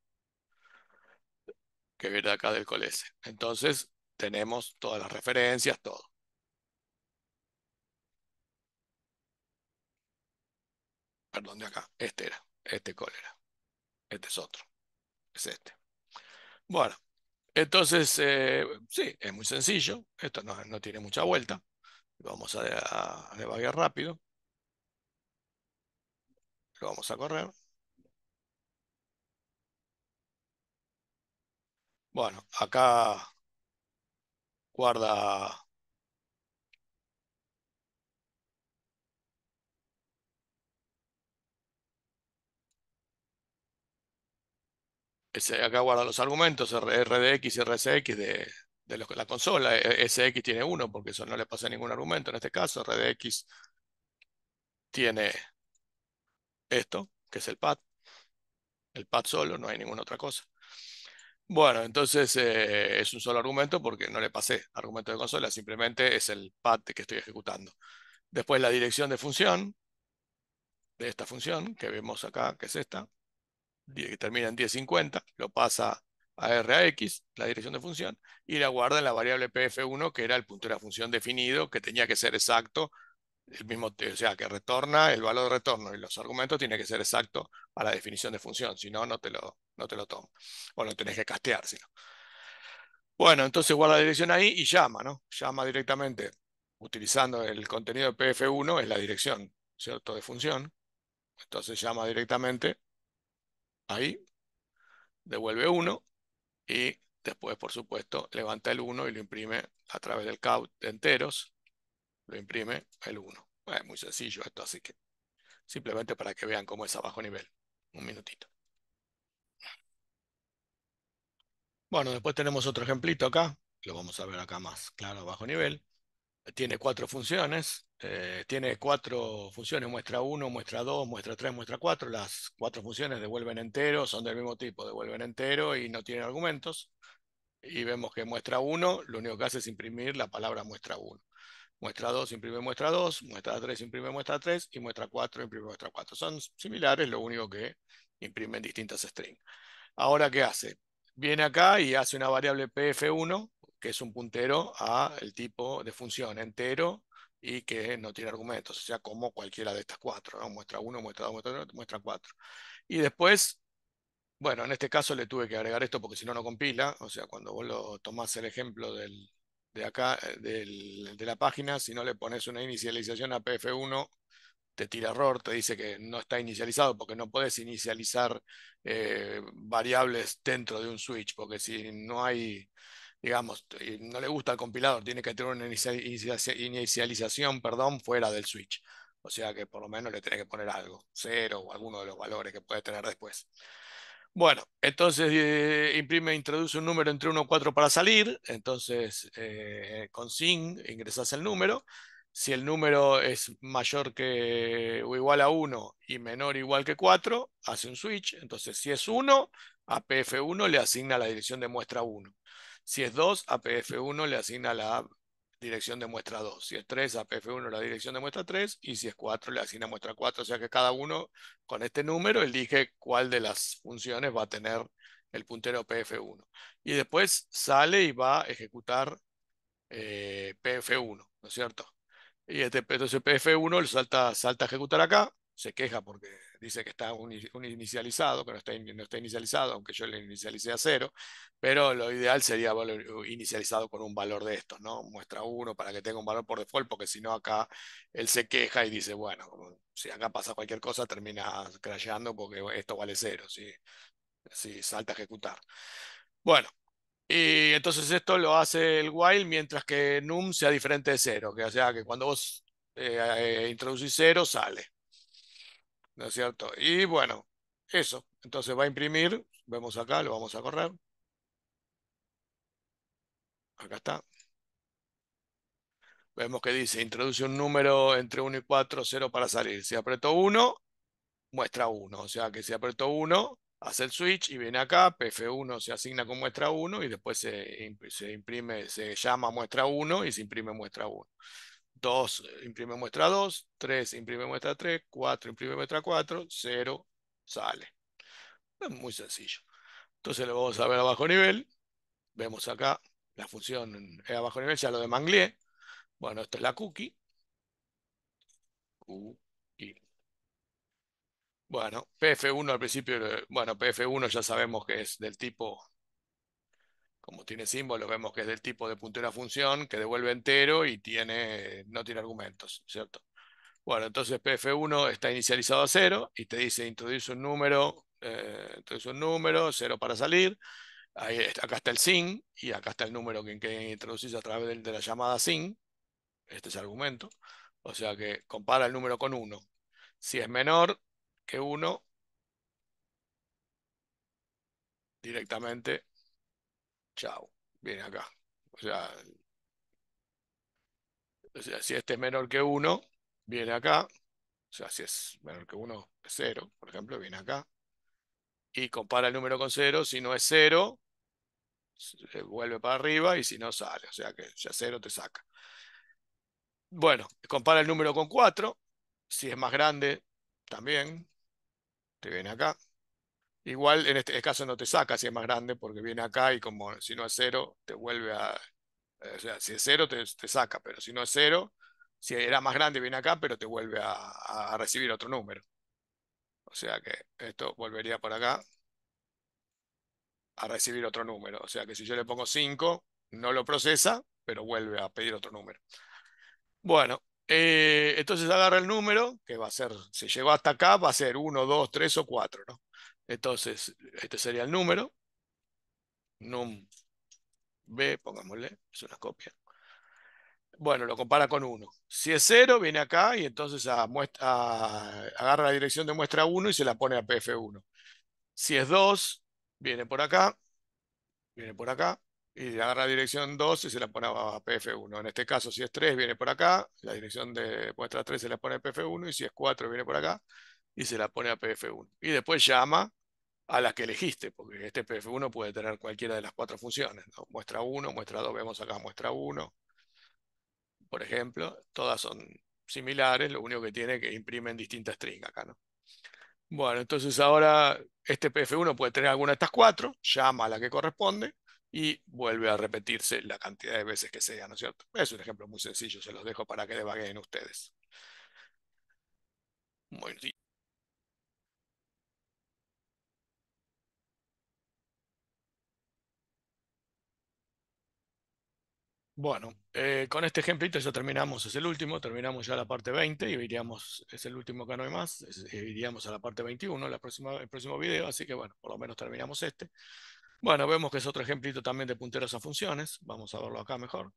que viene de acá del Colese. Entonces, tenemos todas las referencias, todo. Perdón, de acá. Este era. Este cólera. Este es otro. Es este. Bueno, entonces, eh, sí, es muy sencillo. Esto no, tiene mucha vuelta. Vamos a, a, rápido. Lo vamos a correr. Bueno, acá guarda acá guarda los argumentos RDX y RSX de, de la consola. E, e, SX tiene uno porque eso no le pasa ningún argumento. En este caso, RDX tiene esto, que es el pad. El pad solo, no hay ninguna otra cosa. Bueno, entonces eh, es un solo argumento porque no le pasé argumento de consola, simplemente es el path que estoy ejecutando. Después la dirección de función, de esta función que vemos acá, que es esta, que termina en 1050, lo pasa a RAX, la dirección de función, y la guarda en la variable pf1, que era el punto de la función definido, que tenía que ser exacto el mismo, o sea, que retorna el valor de retorno y los argumentos tiene que ser exacto Para la definición de función, si no, no te lo, no te lo tomo. O lo tenés que castear, sino Bueno, entonces guarda la dirección ahí y llama, ¿no? Llama directamente utilizando el contenido de PF1, es la dirección, ¿cierto?, de función. Entonces llama directamente ahí, devuelve 1 y después, por supuesto, levanta el 1 y lo imprime a través del count de enteros lo imprime el 1. Ah, es muy sencillo esto, así que simplemente para que vean cómo es a bajo nivel. Un minutito. Bueno, después tenemos otro ejemplito acá, lo vamos a ver acá más claro, bajo nivel. Tiene cuatro funciones, eh, tiene cuatro funciones, muestra 1, muestra 2, muestra 3, muestra 4. Las cuatro funciones devuelven entero, son del mismo tipo, devuelven entero y no tienen argumentos. Y vemos que muestra 1, lo único que hace es imprimir la palabra muestra 1. Muestra 2 imprime muestra 2, muestra 3 imprime muestra 3 y muestra 4 imprime muestra 4. Son similares, lo único que imprimen distintas strings. Ahora, ¿qué hace? Viene acá y hace una variable pf1, que es un puntero a el tipo de función entero y que no tiene argumentos, o sea, como cualquiera de estas cuatro, muestra 1, muestra 2, muestra 3, muestra 4. Y después bueno, en este caso le tuve que agregar esto porque si no, no compila. O sea, cuando vos lo tomás el ejemplo del, de acá, eh, de la página, si no le pones una inicialización a PF1, te tira error, te dice que no está inicializado porque no puedes inicializar eh, variables dentro de un switch, porque si no hay, digamos, no le gusta al compilador, tiene que tener una inicialización, perdón, fuera del switch. O sea que por lo menos le tenés que poner algo, cero o alguno de los valores que puede tener después. Bueno, entonces imprime eh, imprime, introduce un número entre 1 y 4 para salir, entonces eh, con sin ingresas el número. Si el número es mayor que o igual a 1 y menor o igual que 4, hace un switch. Entonces, si es 1, apf 1 le asigna la dirección de muestra 1. Si es 2, apf 1 le asigna la dirección de muestra 2. Si es 3, a PF1 la dirección de muestra 3 y si es 4, le asigna muestra 4. O sea que cada uno con este número elige cuál de las funciones va a tener el puntero PF1. Y después sale y va a ejecutar eh, PF1, ¿no es cierto? Y este, entonces PF1 salta, salta a ejecutar acá se queja porque dice que está un, inicializado, que no está, inicializado, aunque yo le inicialicé a cero, pero lo ideal sería inicializado con un valor de estos, ¿no? Muestra uno para que tenga un valor por default, porque si no acá él se queja y dice, bueno, si acá pasa cualquier cosa, termina crasheando porque esto vale cero, si, salta a ejecutar. Bueno, y entonces esto lo hace el while mientras que num sea diferente de cero, que o sea que cuando vos eh, eh, introducís cero sale. ¿no es cierto? Y bueno, eso. Entonces va a imprimir, vemos acá, lo vamos a correr. Acá está. Vemos que dice, introduce un número entre 1 y 4, 0 para salir. Si apretó 1, muestra 1. O sea que si apretó 1, hace el switch y viene acá, PF1 se asigna con muestra 1 y después se, imprime, se llama muestra 1 y se imprime muestra 1. 2 eh, imprime muestra 2, 3 imprime muestra 3, 4 imprime muestra 4, 0 sale. Es muy sencillo. Entonces lo vamos a ver a bajo nivel. Vemos acá la función eh, a bajo nivel, ya lo de Manglié. Bueno, esta es la cookie. Cookie. Bueno, PF1 al principio, eh, bueno, PF1 ya sabemos que es del tipo como tiene símbolo, vemos que es del tipo de puntera función, que devuelve entero y tiene, no tiene argumentos, ¿cierto? Bueno, entonces PF1 está inicializado a 0 y te dice introduce un número, eh, introduce un número, 0 para salir. Ahí acá está el sin y acá está el número que, que introducís a través de, de, la llamada sin. Este es el argumento. O sea que compara el número con 1. Si es menor que 1, directamente viene acá. O sea, o sea, si este es menor que 1, viene acá. O sea, si es menor que 1, es 0, por ejemplo, viene acá. Y compara el número con 0. Si no es 0, vuelve para arriba y si no sale. O sea que ya 0 te saca. Bueno, compara el número con 4. Si es más grande, también te viene acá. Igual en este caso no te saca si es más grande porque viene acá y como si no es cero, te vuelve a... Eh, o sea, si es cero te, saca, pero si no es cero, si era más grande viene acá, pero te vuelve a, recibir otro número. O sea que esto volvería por acá a recibir otro número. O sea que si yo le pongo 5, no lo procesa, pero vuelve a pedir otro número. Bueno, eh, entonces agarra el número, que va a ser, si llegó hasta acá, va a ser 1, 2, 3 o 4, ¿no? Entonces, este sería el número. Num B, pongámosle, es una copia. Bueno, lo compara con 1. Si es 0, viene acá y entonces a agarra la dirección de muestra 1 y se la pone a PF1. Si es 2, viene por acá, viene por acá, y agarra la dirección 2 y se la pone a PF1. En este caso, si es 3, viene por acá, la dirección de muestra 3 se la pone a PF1, y si es 4, viene por acá, y se la pone a PF1. Y después llama a las que elegiste, porque este PF1 puede tener cualquiera de las cuatro funciones, muestra 1, muestra 2, vemos acá muestra 1, por ejemplo, todas son similares, lo único que tiene que imprimen distintas strings acá, ¿no? Bueno, entonces ahora este PF1 puede tener alguna de estas cuatro, llama a la que corresponde y vuelve a repetirse la cantidad de veces que sea, ¿no es cierto? Es un ejemplo muy sencillo, se los dejo para que debaguen ustedes. Muy bien. Bueno, eh, con este ejemplito ya terminamos, es el último, terminamos ya la parte 20 y iríamos, es el último que no hay más, eh, iríamos a la parte 21, la próxima, el próximo video, así que bueno, por lo menos terminamos este. Bueno, vemos que es otro ejemplito también de punteros a funciones, vamos a verlo acá mejor.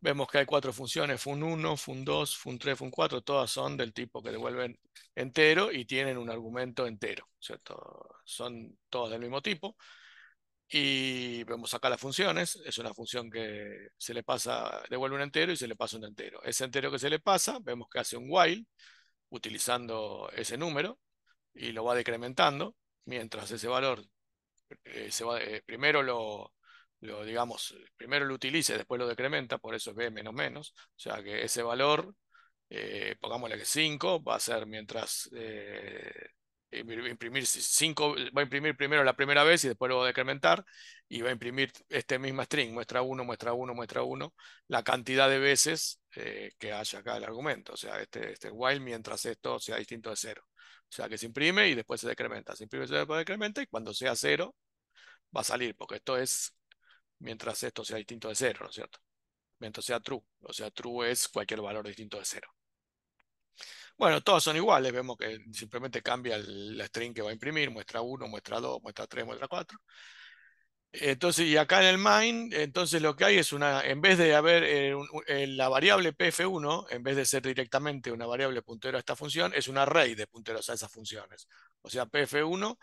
Vemos que hay cuatro funciones, fun1, fun2, fun3, fun4, todas son del tipo que devuelven entero y tienen un argumento entero, ¿cierto? Son todas del mismo tipo. Y vemos acá las funciones. Es una función que se le pasa, devuelve un entero y se le pasa un entero. Ese entero que se le pasa, vemos que hace un while utilizando ese número y lo va decrementando mientras ese valor eh, se va, eh, primero lo, lo, digamos, primero lo utilice, después lo decrementa, por eso es B menos menos. O sea que ese valor, eh, pongámosle que 5, va a ser mientras imprimir cinco, va a imprimir primero la primera vez y después lo va a decrementar y va a imprimir este mismo string, muestra uno, muestra uno, muestra uno, la cantidad de veces eh, que haya acá el argumento, o sea, este, este while mientras esto sea distinto de cero. O sea, que se imprime y después se decrementa, se imprime y después decrementa y cuando sea cero va a salir, porque esto es mientras esto sea distinto de cero, ¿no es cierto? Mientras sea true, o sea, true es cualquier valor distinto de cero. Bueno, todas son iguales, vemos que simplemente cambia el, la string que va a imprimir, muestra 1, muestra 2, muestra 3, muestra 4. Entonces, y acá en el main, entonces lo que hay es una, en vez de haber eh, eh, la variable pf1, en vez de ser directamente una variable puntero a esta función, es un array de punteros a esas funciones. O sea, pf1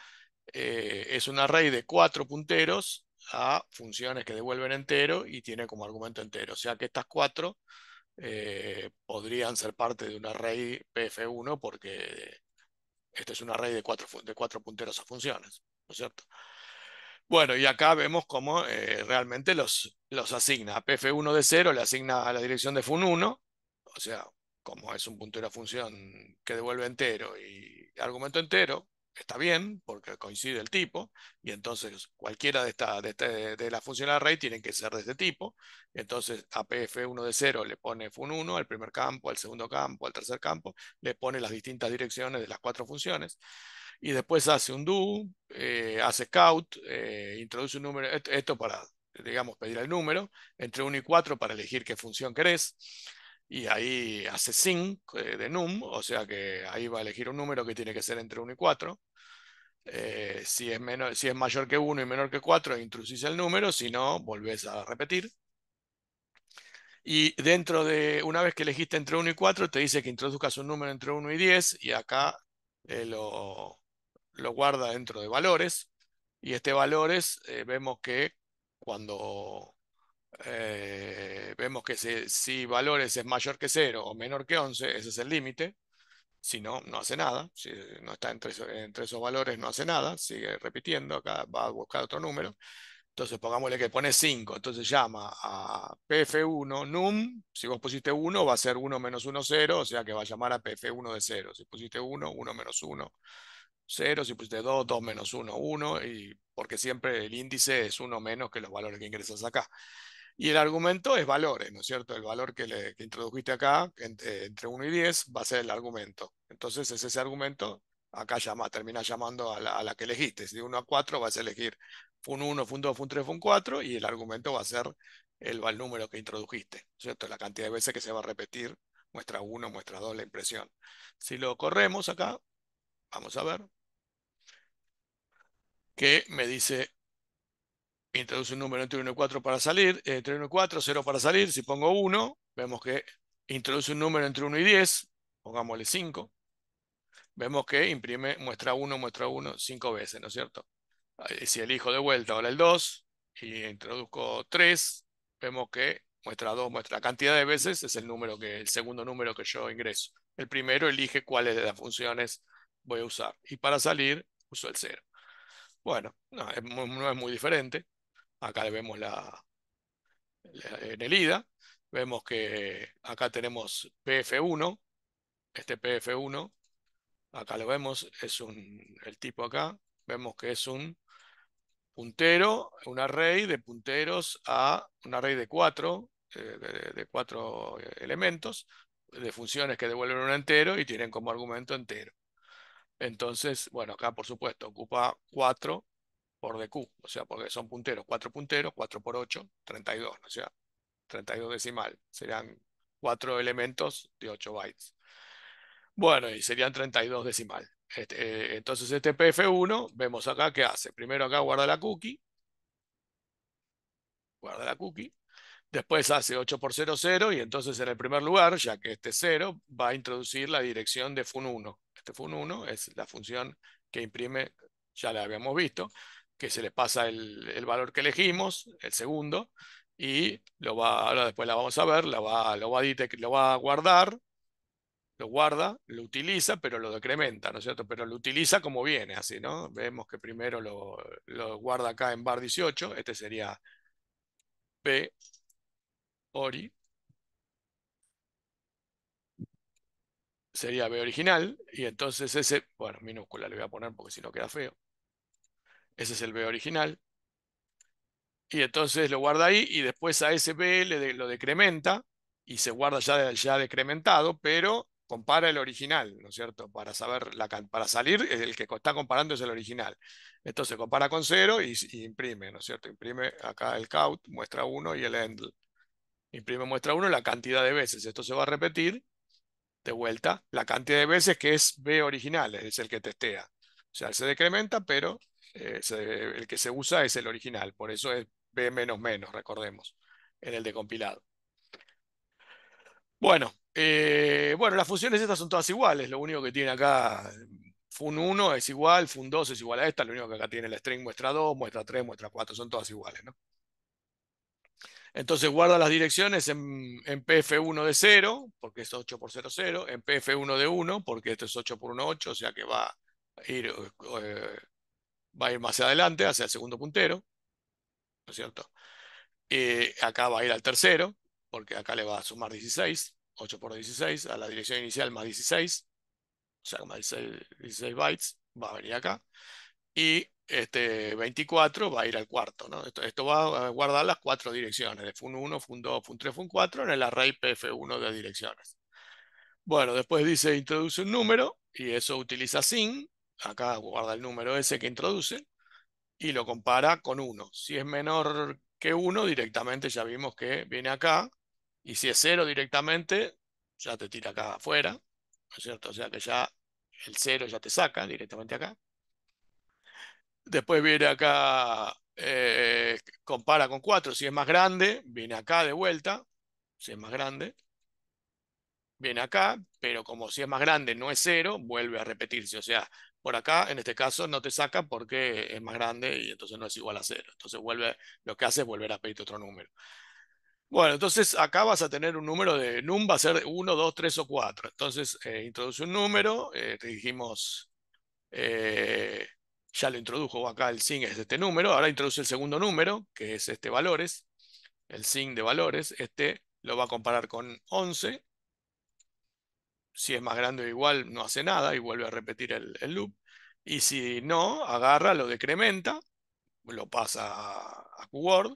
eh, es un array de cuatro punteros a funciones que devuelven entero y tiene como argumento entero. O sea que estas cuatro eh, podrían ser parte de un array PF1 porque este es un array de cuatro, de cuatro punteros a funciones, cierto? Bueno, y acá vemos cómo eh, realmente los, los asigna. PF1 de 0 le asigna a la dirección de FUN1, o sea, como es un puntero a función que devuelve entero y argumento entero, está bien, porque coincide el tipo, y entonces cualquiera de, esta, de, este, de las array tienen que ser de este tipo. Entonces APF1 de 0 le pone fun1 al primer campo, al segundo campo, al tercer campo, le pone las distintas direcciones de las cuatro funciones, y después hace un do, eh, hace scout, eh, introduce un número, esto para digamos, pedir el número, entre 1 y 4 para elegir qué función querés, y ahí hace sync eh, de num, o sea que ahí va a elegir un número que tiene que ser entre 1 y 4. Eh, si, es si es mayor que 1 y menor que 4, introducís el número, si no, volvés a repetir. Y dentro de, una vez que elegiste entre 1 y 4, te dice que introduzcas un número entre 1 y 10 y acá eh, lo, guarda dentro de valores. Y este valores vemos que cuando eh, vemos que si, valores es mayor que 0 o menor que 11, ese es el límite. Si no, no hace nada. Si no está entre, esos valores, no hace nada. Sigue repitiendo. Acá va a buscar otro número. Entonces pongámosle que pone 5. Entonces llama a PF1 num. Si vos pusiste 1, va a ser 1 menos 1, 0. O sea que va a llamar a PF1 de 0. Si pusiste 1, 1 menos 1, 0. Si pusiste 2, 2 menos 1, 1. Y porque siempre el índice es 1 menos que los valores que ingresas acá. Y el argumento es valores, ¿no es cierto? El valor que, le, introdujiste acá, eh, entre, 1 y 10, va a ser el argumento. Entonces es ese argumento, acá llama, termina llamando a la, que elegiste. Si de 1 a 4 vas a elegir fun 1, fun 2, fun 3, fun 4, y el argumento va a ser el, el número que introdujiste, ¿no es ¿cierto? La cantidad de veces que se va a repetir, muestra 1, muestra 2, la impresión. Si lo corremos acá, vamos a ver, que me dice introduce un número entre 1 y 4 para salir, entre 1 y 4, 0 para salir, si pongo 1, vemos que introduce un número entre 1 y 10, pongámosle 5, vemos que imprime, muestra 1, muestra 1, 5 veces, ¿no es cierto? Si elijo de vuelta ahora el 2 y introduzco 3, vemos que muestra 2, muestra cantidad de veces, es el, número que, el segundo número que yo ingreso. El primero elige cuáles de las funciones voy a usar. Y para salir, uso el 0. Bueno, no es muy diferente. Acá vemos la, en el IDA, vemos que acá tenemos PF1, este PF1, acá lo vemos, es un, el tipo acá, vemos que es un puntero, un array de punteros a un array de cuatro, eh, de, eh, elementos, de funciones que devuelven un entero y tienen como argumento entero. Entonces, bueno, acá por supuesto ocupa 4 por DQ, o sea, porque son punteros, 4 punteros, 4 por 8, 32, ¿no sea, 32 decimal, serían 4 elementos de 8 bytes. Bueno, y serían 32 decimal. Este, eh, entonces este PF1, vemos acá qué hace. Primero acá guarda la cookie, guarda la cookie, después hace 8 por 0, 0, y entonces en el primer lugar, ya que este 0, va a introducir la dirección de fun1. Este fun1 es la función que imprime, ya la habíamos visto, que se le pasa el, valor que elegimos, el segundo, y lo va, ahora después la vamos a ver, lo, va a, guardar, lo guarda, lo utiliza, pero lo decrementa, ¿no es cierto? Pero lo utiliza como viene, así, ¿no? Vemos que primero lo, lo guarda acá en bar 18, este sería P ori, sería B original, y entonces ese, bueno, minúscula le voy a poner porque si no queda feo, ese es el B original. Y entonces lo guarda ahí y después a ese B lo decrementa y se guarda ya, ya decrementado, pero compara el original, ¿no es cierto? Para, saber la, para salir, el que está comparando es el original. Entonces compara con cero y, imprime, ¿no es cierto? Imprime acá el count, muestra 1 y el end. Imprime muestra 1 la cantidad de veces. Esto se va a repetir de vuelta la cantidad de veces que es B original, es el que testea. O sea, se decrementa, pero eh, el que se usa es el original, por eso es B menos menos, recordemos, en el de compilado. Bueno, eh, bueno, las funciones estas son todas iguales, lo único que tiene acá fun1 es igual, fun2 es igual a esta, lo único que acá tiene la string muestra 2, muestra 3, muestra 4, son todas iguales, ¿no? Entonces guarda las direcciones en, PF1 de 0, porque es 8 por 0, 0, en PF1 de 1, porque esto es 8 por 1, 8, o sea que va a ir eh, va a ir más adelante, hacia el segundo puntero, ¿no es cierto? Y eh, acá va a ir al tercero, porque acá le va a sumar 16, 8 por 16, a la dirección inicial más 16, o sea, 16, bytes, va a venir acá. Y este 24 va a ir al cuarto, ¿no? Esto, va a guardar las cuatro direcciones, de FUN1, FUN2, FUN3, FUN4, en el array PF1 de direcciones. Bueno, después dice introduce un número, y eso utiliza sin, acá guarda el número ese que introduce, y lo compara con 1. Si es menor que 1, directamente ya vimos que viene acá, y si es 0 directamente, ya te tira acá afuera, ¿no es cierto? O sea que ya el 0 ya te saca directamente acá. Después viene acá, eh, compara con 4, si es más grande, viene acá de vuelta, si es más grande, viene acá, pero como si es más grande no es 0, vuelve a repetirse, o sea, por acá, en este caso no te saca porque es más grande y entonces no es igual a cero. Entonces vuelve, lo que hace es volver a pedir otro número. Bueno, entonces acá vas a tener un número de num va a ser 1, 2, 3 o 4. Entonces eh, introduce un número, eh, te dijimos, eh, ya lo introdujo acá el sin es este número, ahora introduce el segundo número, que es este valores, el sin de valores, este lo va a comparar con 11 si es más grande o igual, no hace nada y vuelve a repetir el, loop. Y si no, agarra, lo decrementa, lo pasa a, a QWord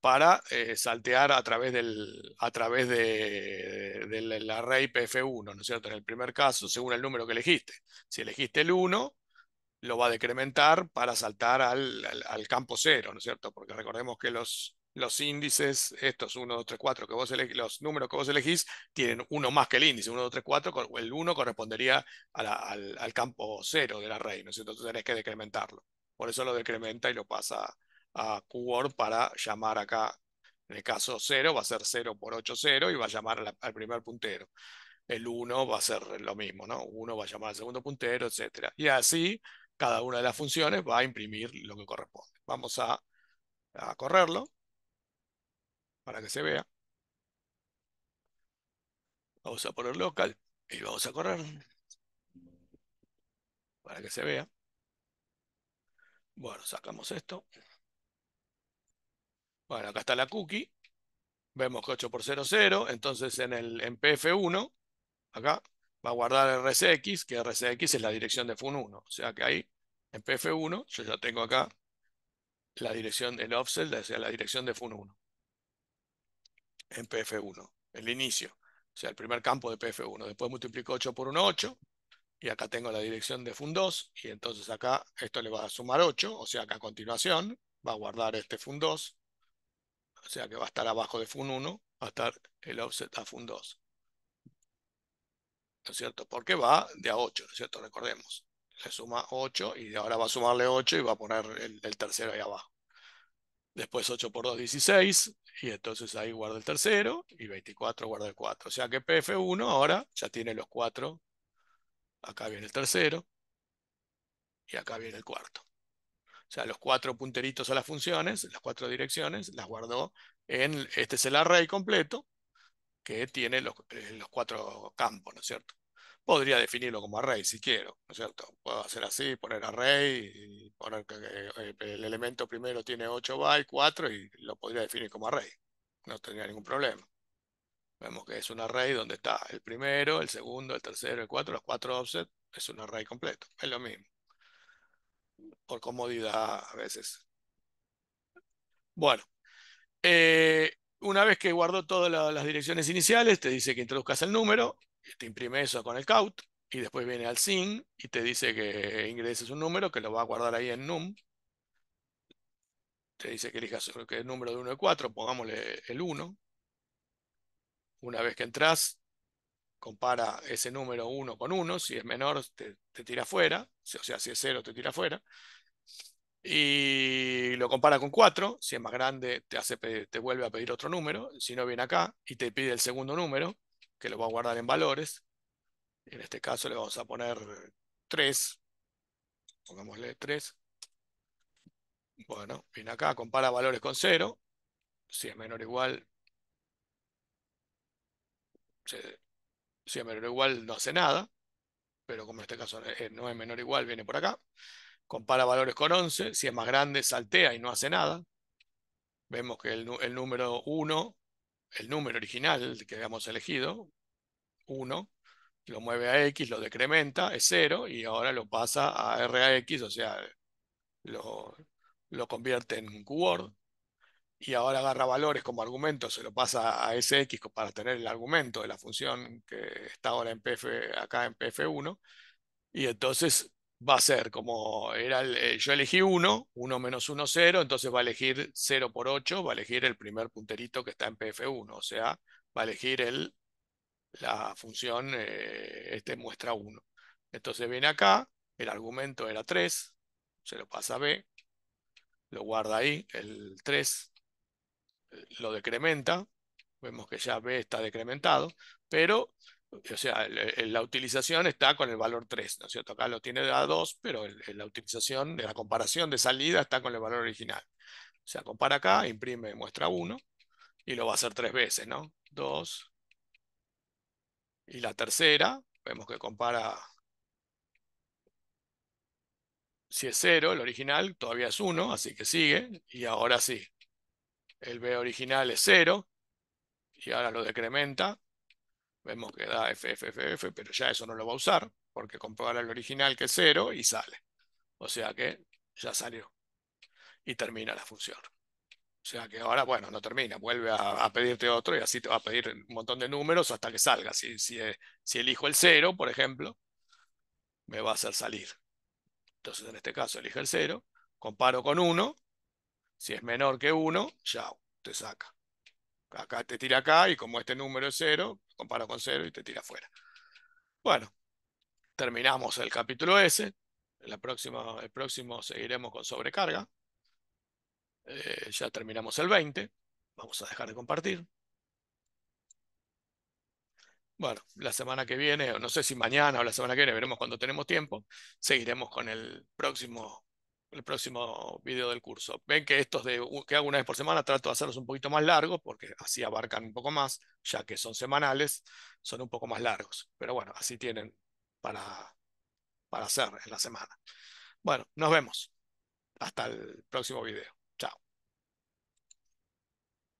para eh, saltear a través, del, a través de, del array PF1, ¿no es cierto? En el primer caso, según el número que elegiste. Si elegiste el 1, lo va a decrementar para saltar al, al campo 0, ¿no es cierto? Porque recordemos que los, los índices, estos 1, 2, 3, 4, que vos elegís, los números que vos elegís tienen uno más que el índice, 1, 2, 3, 4, el 1 correspondería al, campo 0 de la array, ¿no es cierto? Entonces tenés que decrementarlo. Por eso lo decrementa y lo pasa a QWORD para llamar acá, en el caso 0 va a ser 0 por 8, 0 y va a llamar al primer puntero. El 1 va a ser lo mismo, ¿no? 1 va a llamar al segundo puntero, etc. Y así cada una de las funciones va a imprimir lo que corresponde. Vamos a, a correrlo para que se vea. Vamos a poner local y vamos a correr para que se vea. Bueno, sacamos esto. Bueno, acá está la cookie. Vemos que 8 por 0, 0. Entonces en el en PF1, acá, va a guardar el RCX, que RCX es la dirección de FUN1. O sea que ahí, en PF1, yo ya tengo acá la dirección del offset, o sea, la dirección de FUN1 en PF1, el inicio, o sea, el primer campo de PF1. Después multiplico 8 por 1, 8, y acá tengo la dirección de FUN2, y entonces acá esto le va a sumar 8, o sea, que a continuación va a guardar este FUN2, o sea que va a estar abajo de FUN1, va a estar el offset a FUN2. ¿No es cierto? Porque va de a 8, ¿no es cierto? Recordemos. Le suma 8 y ahora va a sumarle 8 y va a poner el, el tercero ahí abajo. Después 8 por 2, 16. Y entonces ahí guarda el tercero y 24 guarda el 4. O sea que PF1 ahora ya tiene los cuatro, Acá viene el tercero y acá viene el cuarto. O sea, los cuatro punteritos a las funciones, las cuatro direcciones, las guardó en, este es el array completo que tiene los eh, cuatro campos, ¿no es cierto? podría definirlo como array si quiero, ¿no es cierto? Puedo hacer así, poner array, poner eh, que el elemento primero tiene 8 bytes, 4 y lo podría definir como array. No tendría ningún problema. Vemos que es un array donde está el primero, el segundo, el tercero, el cuatro, los cuatro offset, es un array completo, es lo mismo. Por comodidad a veces. Bueno, eh, una vez que guardo todas las direcciones iniciales, te dice que introduzcas el número te imprime eso con el caut y después viene al sin y te dice que ingreses un número que lo va a guardar ahí en num. Te dice que elijas que el número de 1 y 4, pongámosle el 1. Una vez que entras, compara ese número 1 con 1. Si es menor, te, tira fuera. O sea, si es 0, te tira fuera y lo compara con 4, si es más grande te, hace, te vuelve a pedir otro número, si no viene acá y te pide el segundo número, que lo va a guardar en valores. En este caso le vamos a poner 3. Pongámosle 3. Bueno, viene acá, compara valores con 0. Si es menor o igual, si es menor o igual no hace nada, pero como en este caso eh, eh, no es menor o igual, viene por acá. Compara valores con 11, si es más grande saltea y no hace nada. Vemos que el, número 1 el número original que habíamos elegido, 1, lo mueve a x, lo decrementa, es 0, y ahora lo pasa a rax, o sea, lo, lo convierte en word y ahora agarra valores como argumento, se lo pasa a sx para tener el argumento de la función que está ahora en pf, acá en pf1, y entonces va a ser como era eh, yo elegí 1, 1 menos 1, 0, entonces va a elegir 0 por 8, va a elegir el primer punterito que está en PF1, o sea, va a elegir el, la función eh, este muestra 1. Entonces viene acá, el argumento era 3, se lo pasa a B, lo guarda ahí, el 3 eh, lo decrementa, vemos que ya B está decrementado, pero o sea, la utilización está con el valor 3, ¿no es cierto? Acá lo tiene a 2, pero la utilización de la comparación de salida está con el valor original. O sea, compara acá, imprime, muestra 1, y lo va a hacer tres veces, ¿no? 2, y la tercera, vemos que compara, si es 0, el original todavía es 1, así que sigue, y ahora sí, el B original es 0, y ahora lo decrementa, Vemos que da FFFF, pero ya eso no lo va a usar, porque compara el original que es 0 y sale. O sea que ya salió y termina la función. O sea que ahora, bueno, no termina, vuelve a, pedirte otro y así te va a pedir un montón de números hasta que salga. Si, si, eh, si elijo el cero, por ejemplo, me va a hacer salir. Entonces en este caso elige el cero, comparo con 1, si es menor que 1, ya te saca. Acá te tira acá y como este número es 0, Compara con cero y te tira fuera. Bueno, terminamos el capítulo S. La el próximo seguiremos con sobrecarga. Eh, ya terminamos el 20. Vamos a dejar de compartir. Bueno, la semana que viene, o no sé si mañana o la semana que viene, veremos cuando tenemos tiempo, seguiremos con el próximo el próximo video del curso. Ven que estos de, que hago una vez por semana trato de hacerlos un poquito más largos porque así abarcan un poco más, ya que son semanales, son un poco más largos. Pero bueno, así tienen para, para hacer en la semana. Bueno, nos vemos. Hasta el próximo video.